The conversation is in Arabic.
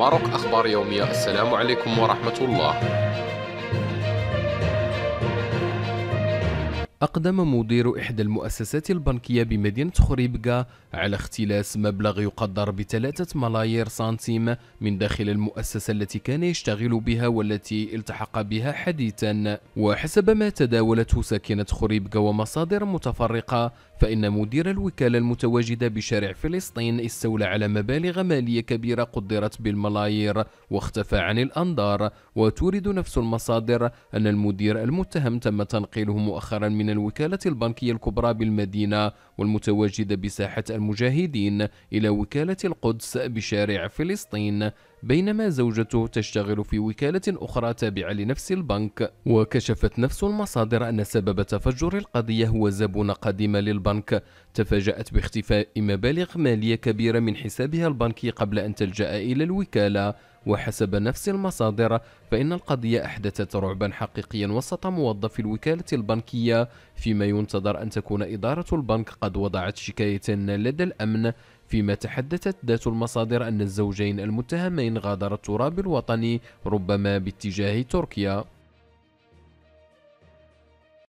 ماروك أخبار يومية السلام عليكم ورحمة الله أقدم مدير إحدى المؤسسات البنكية بمدينة خريبكا على اختلاس مبلغ يقدر بثلاثة ملايير سنتيم من داخل المؤسسة التي كان يشتغل بها والتي التحق بها حديثا وحسب ما تداولته ساكنة خريبكا ومصادر متفرقة فإن مدير الوكالة المتواجدة بشارع فلسطين استولى على مبالغ مالية كبيرة قدرت بالملايير واختفى عن الأنظار وتورد نفس المصادر أن المدير المتهم تم تنقيله مؤخرا من الوكالة البنكية الكبرى بالمدينة والمتواجدة بساحة المجاهدين إلى وكالة القدس بشارع فلسطين بينما زوجته تشتغل في وكالة أخرى تابعة لنفس البنك وكشفت نفس المصادر أن سبب تفجر القضية هو زبون قديم للبنك تفاجأت باختفاء مبالغ مالية كبيرة من حسابها البنكي قبل أن تلجأ إلى الوكالة وحسب نفس المصادر فإن القضية أحدثت رعبا حقيقيا وسط موظفي الوكالة البنكية فيما ينتظر أن تكون إدارة البنك قد وضعت شكاية لدى الأمن فيما تحدثت ذات المصادر أن الزوجين المتهمين غادر التراب الوطني ربما باتجاه تركيا